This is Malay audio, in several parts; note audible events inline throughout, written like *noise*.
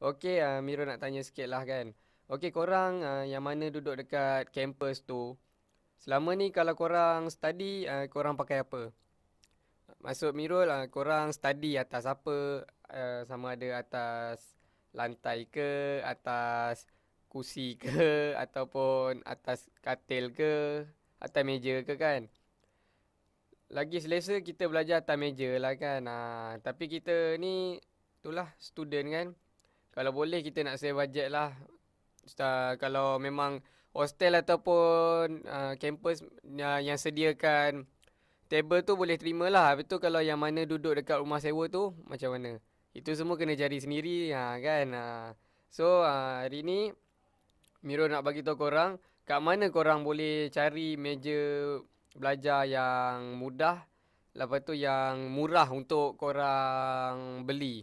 Okey, uh, ah, Miro nak tanya sikit lah kan. Okey, korang uh, yang mana duduk dekat kampus tu, selama ni kalau korang study, uh, korang pakai apa? Maksud Miro lah, uh, korang study atas apa? Uh, sama ada atas lantai ke, atas kursi ke, *laughs* ataupun atas katil ke, atas meja ke kan? Lagi selesa kita belajar atas meja lah kan. Uh, tapi kita ni, itulah student kan. Kalau boleh kita nak save budget lah uh, Kalau memang hostel ataupun kampus uh, uh, yang sediakan table tu boleh terima lah Habis tu kalau yang mana duduk dekat rumah sewa tu macam mana Itu semua kena cari sendiri uh, kan uh. So uh, hari ni Miro nak bagi tahu korang Kat mana korang boleh cari meja belajar yang mudah Lepas tu yang murah untuk korang beli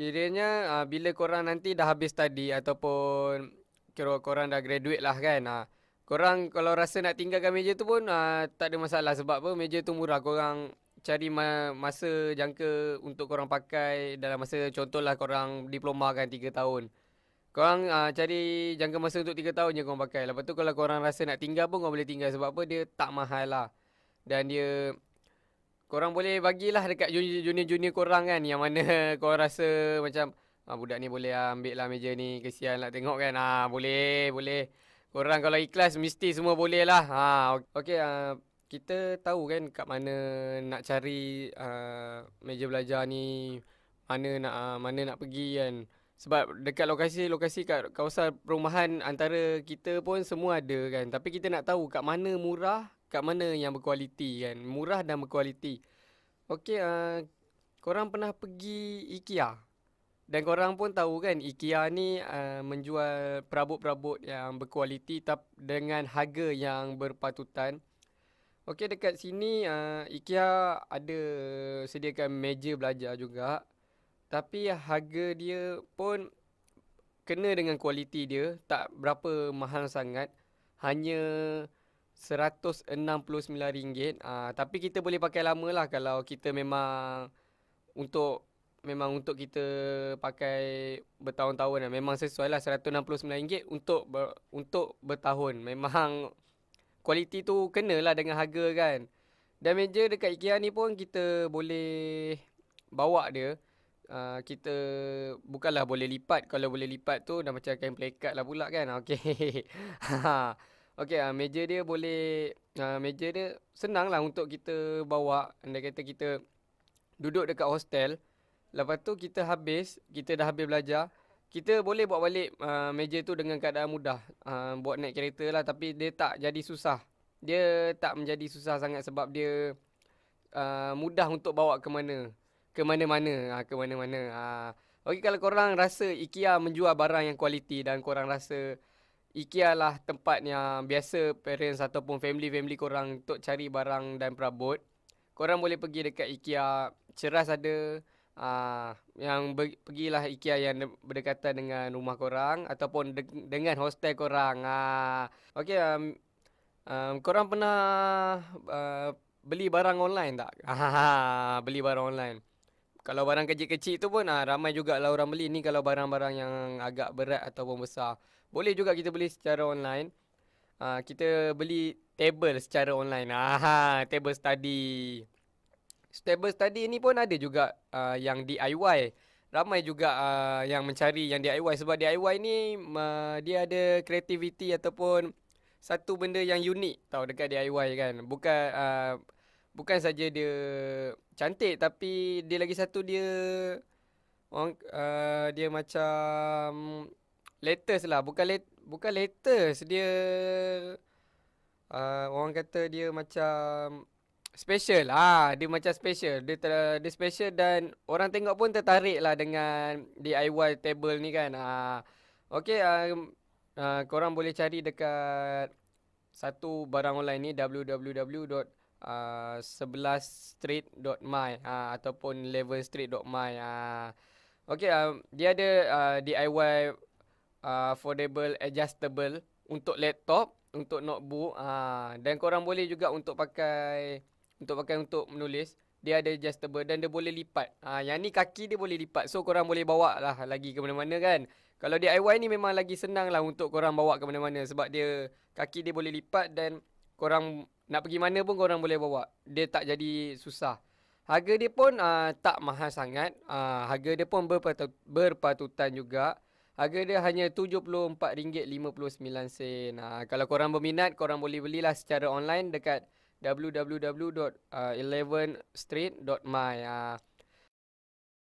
Kiranya uh, bila korang nanti dah habis study ataupun kira korang dah graduate lah kan. Uh, korang kalau rasa nak tinggalkan meja tu pun uh, tak ada masalah sebab apa meja tu murah. Korang cari ma- masa jangka untuk korang pakai dalam masa contohlah korang diploma kan 3 tahun. Korang uh, cari jangka masa untuk 3 tahun je korang pakai. Lepas tu kalau korang rasa nak tinggal pun korang boleh tinggal sebab apa dia tak mahal lah. Dan dia korang boleh bagilah dekat junior-junior korang kan yang mana *laughs* korang rasa macam ah, budak ni boleh lah ambil lah meja ni kesian nak lah tengok kan ah, boleh boleh korang kalau ikhlas mesti semua boleh lah ha, ah, okay, ah, kita tahu kan kat mana nak cari ah, meja belajar ni mana nak ah, mana nak pergi kan sebab dekat lokasi-lokasi kat kawasan perumahan antara kita pun semua ada kan. Tapi kita nak tahu kat mana murah, kat mana yang berkualiti kan murah dan berkualiti okey uh, korang pernah pergi IKEA dan korang pun tahu kan IKEA ni uh, menjual perabot-perabot yang berkualiti tapi dengan harga yang berpatutan okey dekat sini uh, IKEA ada sediakan meja belajar juga tapi harga dia pun kena dengan kualiti dia tak berapa mahal sangat hanya RM169 uh, ah, Tapi kita boleh pakai lama lah Kalau kita memang Untuk Memang untuk kita pakai bertahun-tahun lah. Memang sesuai lah RM169 untuk, ber, untuk bertahun. Memang kualiti tu kena lah dengan harga kan. Dan meja dekat IKEA ni pun kita boleh bawa dia. Uh, kita bukanlah boleh lipat. Kalau boleh lipat tu dah macam kain play card lah pula kan. *laughs* Okay. Ha, ha. Okay, uh, ah, meja dia boleh uh, meja dia lah untuk kita bawa. Anda kata kita duduk dekat hostel, lepas tu kita habis, kita dah habis belajar, kita boleh bawa balik uh, meja tu dengan keadaan mudah. Uh, buat naik kereta lah tapi dia tak jadi susah. Dia tak menjadi susah sangat sebab dia uh, mudah untuk bawa ke mana. Ke mana-mana, uh, ke mana-mana. Uh. Okey, kalau korang rasa IKEA menjual barang yang kualiti dan korang rasa IKEA lah tempat yang biasa parents ataupun family-family korang untuk cari barang dan perabot. Korang boleh pergi dekat IKEA. Ceras ada. Uh, yang ber- pergilah IKEA yang de- berdekatan dengan rumah korang ataupun de- dengan hostel korang. Uh, ah, okay, um, um, korang pernah uh, beli barang online tak? *laughs* beli barang online kalau barang kecil-kecil tu pun ah, ramai jugalah orang beli. Ni kalau barang-barang yang agak berat ataupun besar. Boleh juga kita beli secara online. Ah, kita beli table secara online. Aha, table study. Table study ni pun ada juga ah, yang DIY. Ramai juga ah, yang mencari yang DIY. Sebab DIY ni ah, dia ada kreativiti ataupun satu benda yang unik tau dekat DIY kan. Bukan... Ah, bukan saja dia cantik tapi dia lagi satu dia orang uh, dia macam latest lah bukan let, bukan latest dia uh, orang kata dia macam special lah dia macam special dia ter, dia special dan orang tengok pun tertarik lah dengan DIY table ni kan uh, Okay, uh, uh, korang boleh cari dekat satu barang online ni www uh, 11street.my uh, ataupun levelstreet.my uh. Okay, uh, dia ada uh, DIY uh, affordable adjustable untuk laptop, untuk notebook uh, dan korang boleh juga untuk pakai untuk pakai untuk menulis dia ada adjustable dan dia boleh lipat. ha, yang ni kaki dia boleh lipat. So korang boleh bawa lah lagi ke mana-mana kan. Kalau DIY ni memang lagi senang lah untuk korang bawa ke mana-mana sebab dia kaki dia boleh lipat dan korang nak pergi mana pun korang boleh bawa. Dia tak jadi susah. Harga dia pun uh, tak mahal sangat. Uh, harga dia pun berpatu- berpatutan juga. Harga dia hanya RM74.59. Uh, kalau korang berminat, korang boleh belilah secara online dekat www.11street.my. Uh,